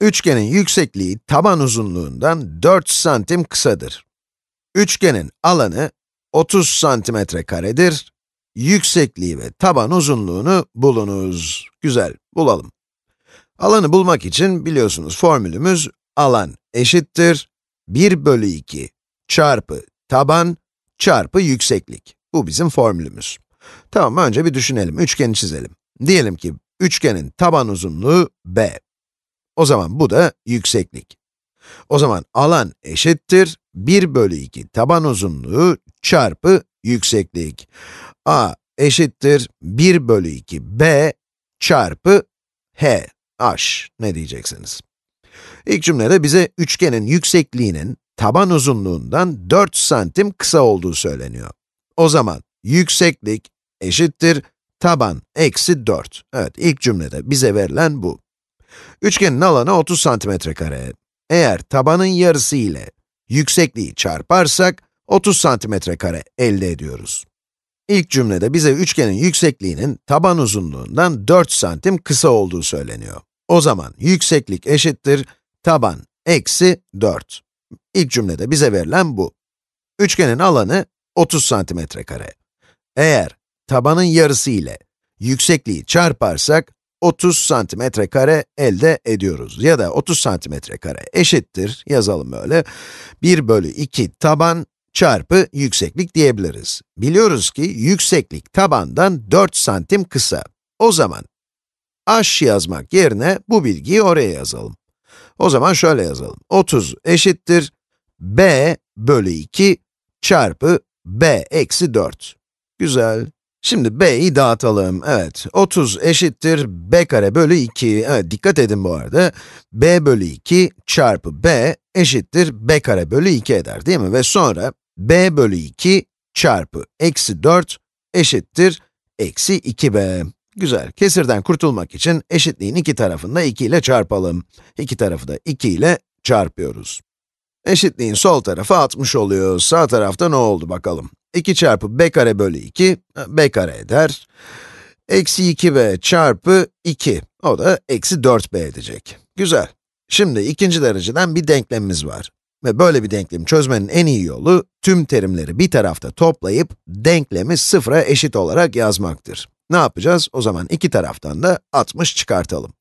Üçgenin yüksekliği taban uzunluğundan 4 santim kısadır. Üçgenin alanı 30 santimetre karedir. Yüksekliği ve taban uzunluğunu bulunuz. Güzel, bulalım. Alanı bulmak için biliyorsunuz formülümüz alan eşittir 1 bölü 2 çarpı taban çarpı yükseklik. Bu bizim formülümüz. Tamam, önce bir düşünelim, üçgeni çizelim. Diyelim ki üçgenin taban uzunluğu b. O zaman bu da yükseklik. O zaman alan eşittir 1 bölü 2 taban uzunluğu çarpı yükseklik. a eşittir 1 bölü 2 b çarpı h, h ne diyeceksiniz. İlk cümlede bize üçgenin yüksekliğinin taban uzunluğundan 4 santim kısa olduğu söyleniyor. O zaman yükseklik eşittir taban eksi 4. Evet, ilk cümlede bize verilen bu. Üçgenin alanı 30 santimetre kare. Eğer tabanın yarısı ile yüksekliği çarparsak 30 santimetre kare elde ediyoruz. İlk cümlede bize üçgenin yüksekliğinin taban uzunluğundan 4 santim kısa olduğu söyleniyor. O zaman yükseklik eşittir taban eksi 4. İlk cümlede bize verilen bu. Üçgenin alanı 30 santimetre kare. Eğer tabanın yarısı ile yüksekliği çarparsak 30 santimetre kare elde ediyoruz. Ya da 30 santimetre kare eşittir, yazalım böyle, 1 bölü 2 taban çarpı yükseklik diyebiliriz. Biliyoruz ki yükseklik tabandan 4 santim kısa. O zaman h yazmak yerine bu bilgiyi oraya yazalım. O zaman şöyle yazalım. 30 eşittir b bölü 2 çarpı b eksi 4. Güzel. Şimdi b'yi dağıtalım. Evet, 30 eşittir b kare bölü 2. Evet, dikkat edin bu arada. b bölü 2 çarpı b eşittir b kare bölü 2 eder değil mi? Ve sonra b bölü 2 çarpı eksi 4 eşittir eksi 2b. Güzel, kesirden kurtulmak için eşitliğin iki tarafında 2 ile çarpalım. İki tarafı da 2 ile çarpıyoruz. Eşitliğin sol tarafı 60 oluyor. Sağ tarafta ne oldu bakalım? 2 çarpı b kare bölü 2, e, b kare eder. Eksi 2b çarpı 2, o da eksi 4b edecek. Güzel. Şimdi ikinci dereceden bir denklemimiz var. Ve böyle bir denklemi çözmenin en iyi yolu, tüm terimleri bir tarafta toplayıp, denklemi sıfıra eşit olarak yazmaktır. Ne yapacağız? O zaman iki taraftan da 60 çıkartalım.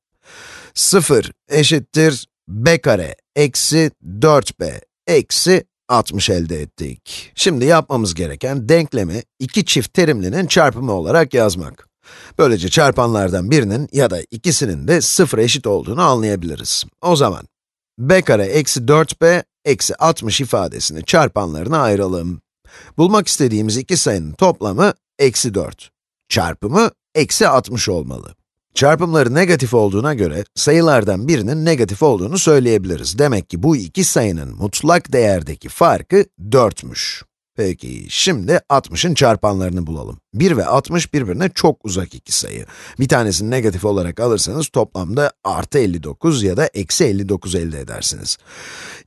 0 eşittir b kare eksi 4b eksi 60 elde ettik. Şimdi yapmamız gereken denklemi iki çift terimlinin çarpımı olarak yazmak. Böylece çarpanlardan birinin ya da ikisinin de sıfıra eşit olduğunu anlayabiliriz. O zaman, b kare eksi 4b eksi 60 ifadesini çarpanlarına ayıralım. Bulmak istediğimiz iki sayının toplamı eksi 4. Çarpımı eksi 60 olmalı. Çarpımları negatif olduğuna göre, sayılardan birinin negatif olduğunu söyleyebiliriz. Demek ki bu iki sayının mutlak değerdeki farkı 4'müş. Peki, şimdi 60'ın çarpanlarını bulalım. 1 ve 60 birbirine çok uzak iki sayı. Bir tanesini negatif olarak alırsanız toplamda artı 59 ya da eksi 59 elde edersiniz.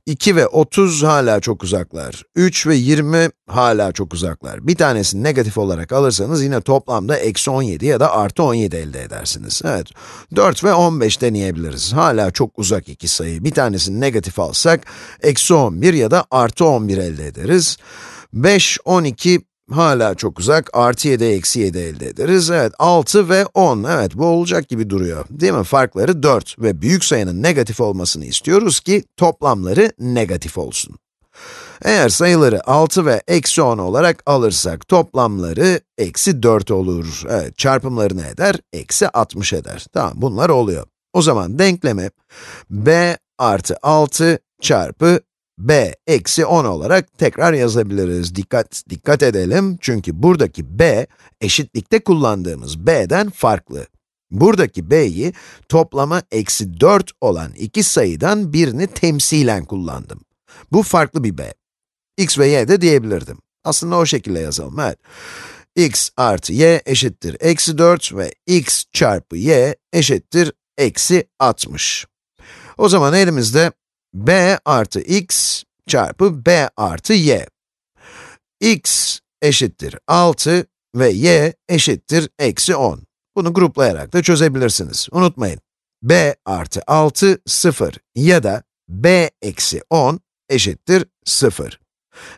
2 ve 30 hala çok uzaklar. 3 ve 20 hala çok uzaklar. Bir tanesini negatif olarak alırsanız yine toplamda eksi 17 ya da artı 17 elde edersiniz. Evet, 4 ve 15 deneyebiliriz. Hala çok uzak iki sayı. Bir tanesini negatif alsak, eksi 11 ya da artı 11 elde ederiz. 5, 12 hala çok uzak. Artı 7, eksi 7 elde ederiz. Evet, 6 ve 10. Evet, bu olacak gibi duruyor. Değil mi? Farkları 4 ve büyük sayının negatif olmasını istiyoruz ki toplamları negatif olsun. Eğer sayıları 6 ve eksi 10 olarak alırsak toplamları eksi 4 olur. Evet, ne eder, eksi 60 eder. Tamam, bunlar oluyor. O zaman denklemi b artı 6 çarpı b eksi 10 olarak tekrar yazabiliriz. Dikkat, dikkat edelim çünkü buradaki b eşitlikte kullandığımız b'den farklı. Buradaki b'yi toplama eksi 4 olan iki sayıdan birini temsilen kullandım. Bu farklı bir b. x ve y de diyebilirdim. Aslında o şekilde yazalım, evet. x artı y eşittir eksi 4 ve x çarpı y eşittir eksi 60. O zaman elimizde b artı x çarpı b artı y. x eşittir 6 ve y eşittir eksi 10. Bunu gruplayarak da çözebilirsiniz. Unutmayın, b artı 6, 0 ya da b eksi 10 eşittir 0.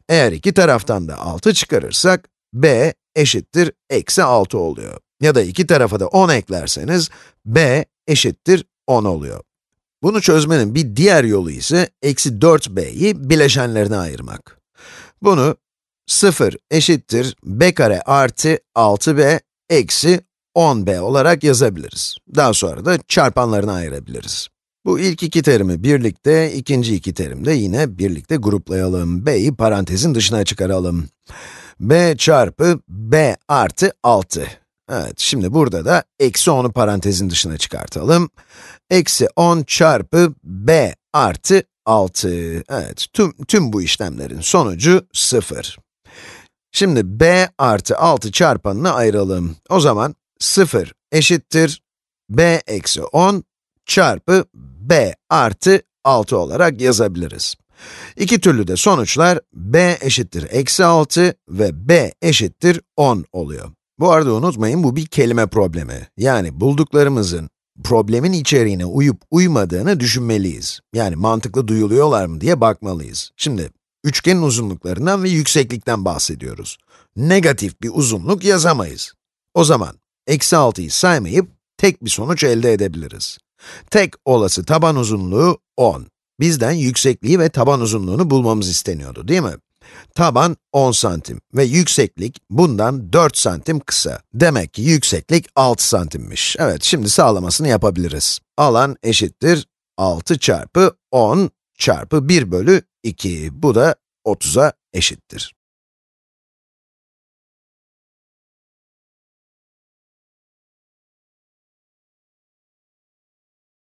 Eğer iki taraftan da 6 çıkarırsak, b eşittir eksi 6 oluyor. Ya da iki tarafa da 10 eklerseniz, b eşittir 10 oluyor. Bunu çözmenin bir diğer yolu ise, eksi 4b'yi bileşenlerine ayırmak. Bunu 0 eşittir b kare artı 6b eksi 10b olarak yazabiliriz. Daha sonra da çarpanlarına ayırabiliriz. Bu ilk iki terimi birlikte, ikinci iki terimi de yine birlikte gruplayalım. b'yi parantezin dışına çıkaralım. b çarpı b artı 6. Evet, şimdi burada da eksi 10'u parantezin dışına çıkartalım. Eksi 10 çarpı b artı 6. Evet, tüm, tüm bu işlemlerin sonucu 0. Şimdi b artı 6 çarpanını ayıralım. O zaman 0 eşittir b eksi 10 çarpı b artı 6 olarak yazabiliriz. İki türlü de sonuçlar b eşittir eksi 6 ve b eşittir 10 oluyor. Bu arada unutmayın bu bir kelime problemi. Yani bulduklarımızın problemin içeriğine uyup uymadığını düşünmeliyiz. Yani mantıklı duyuluyorlar mı diye bakmalıyız. Şimdi üçgenin uzunluklarından ve yükseklikten bahsediyoruz. Negatif bir uzunluk yazamayız. O zaman eksi 6'yı saymayıp tek bir sonuç elde edebiliriz. Tek olası taban uzunluğu 10. Bizden yüksekliği ve taban uzunluğunu bulmamız isteniyordu değil mi? Taban 10 santim ve yükseklik bundan 4 santim kısa. Demek ki yükseklik 6 santimmiş. Evet, şimdi sağlamasını yapabiliriz. Alan eşittir 6 çarpı 10 çarpı 1 bölü 2. Bu da 30'a eşittir.